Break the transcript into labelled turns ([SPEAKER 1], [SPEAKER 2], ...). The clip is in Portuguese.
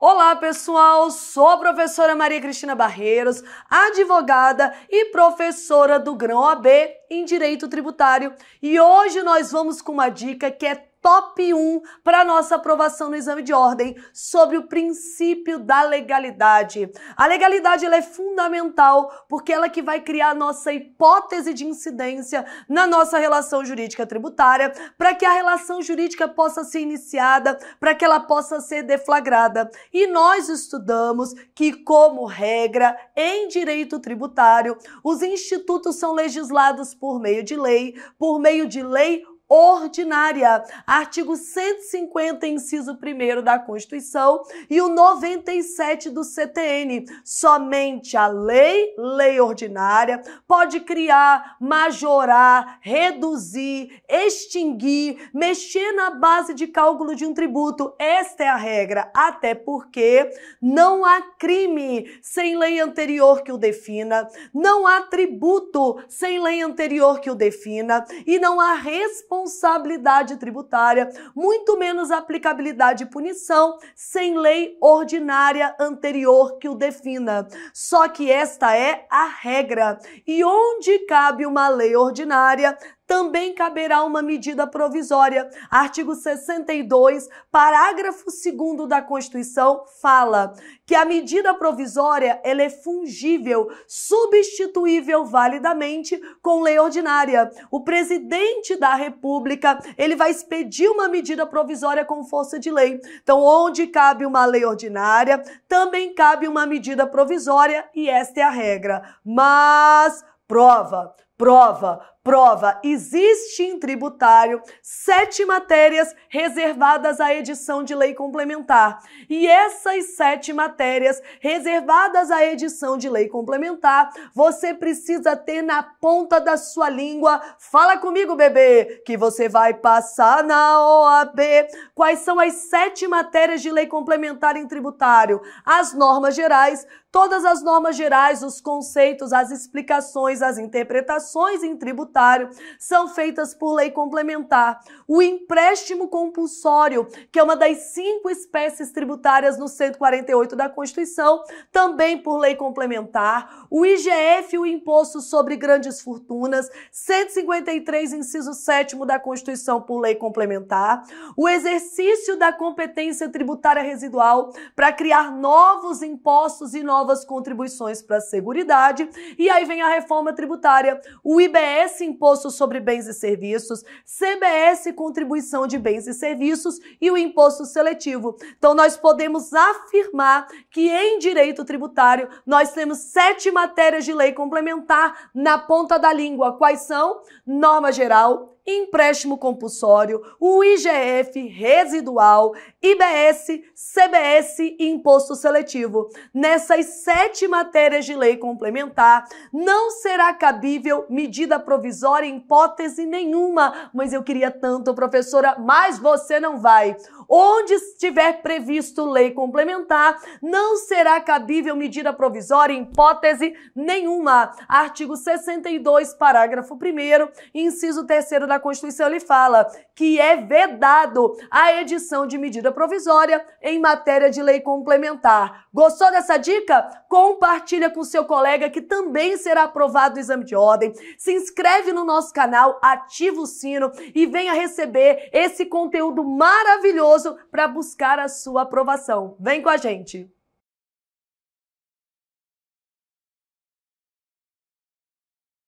[SPEAKER 1] Olá, pessoal! Sou a professora Maria Cristina Barreiros, advogada e professora do Grão AB em Direito Tributário, e hoje nós vamos com uma dica que é top 1 para nossa aprovação no exame de ordem sobre o princípio da legalidade. A legalidade ela é fundamental porque ela é que vai criar a nossa hipótese de incidência na nossa relação jurídica tributária, para que a relação jurídica possa ser iniciada, para que ela possa ser deflagrada. E nós estudamos que, como regra, em direito tributário, os institutos são legislados por meio de lei, por meio de lei ordinária, artigo 150, inciso 1 da Constituição e o 97 do CTN. Somente a lei, lei ordinária, pode criar, majorar, reduzir, extinguir, mexer na base de cálculo de um tributo. Esta é a regra, até porque não há crime sem lei anterior que o defina, não há tributo sem lei anterior que o defina e não há responsabilidade responsabilidade tributária, muito menos aplicabilidade e punição sem lei ordinária anterior que o defina. Só que esta é a regra. E onde cabe uma lei ordinária, também caberá uma medida provisória. Artigo 62, parágrafo 2 da Constituição fala que a medida provisória ela é fungível, substituível validamente com lei ordinária. O presidente da República, ele vai expedir uma medida provisória com força de lei. Então, onde cabe uma lei ordinária, também cabe uma medida provisória e esta é a regra. Mas prova, prova, prova existe em tributário sete matérias reservadas à edição de lei complementar. E essas sete matérias reservadas à edição de lei complementar, você precisa ter na ponta da sua língua. Fala comigo, bebê, que você vai passar na OAB. Quais são as sete matérias de lei complementar em tributário? As normas gerais, todas as normas gerais, os conceitos, as explicações, as interpretações em tributário são feitas por lei complementar. O empréstimo compulsório, que é uma das cinco espécies tributárias no 148 da Constituição, também por lei complementar. O IGF, o Imposto sobre Grandes Fortunas, 153, inciso 7 da Constituição, por lei complementar. O exercício da competência tributária residual para criar novos impostos e novas contribuições para a Seguridade. E aí vem a reforma tributária, o IBS imposto sobre bens e serviços, CBS contribuição de bens e serviços e o imposto seletivo. Então nós podemos afirmar que em direito tributário nós temos sete matérias de lei complementar na ponta da língua. Quais são? Norma geral, empréstimo compulsório, o IGF residual, IBS, CBS e imposto seletivo. Nessas sete matérias de lei complementar, não será cabível medida provisória em hipótese nenhuma. Mas eu queria tanto, professora, mas você não vai onde estiver previsto lei complementar, não será cabível medida provisória em hipótese nenhuma. Artigo 62, parágrafo 1 inciso 3 da Constituição, ele fala que é vedado a edição de medida provisória em matéria de lei complementar. Gostou dessa dica? Compartilha com seu colega que também será aprovado o exame de ordem. Se inscreve no nosso canal, ativa o sino e venha receber esse conteúdo maravilhoso para buscar a sua aprovação. Vem com a gente!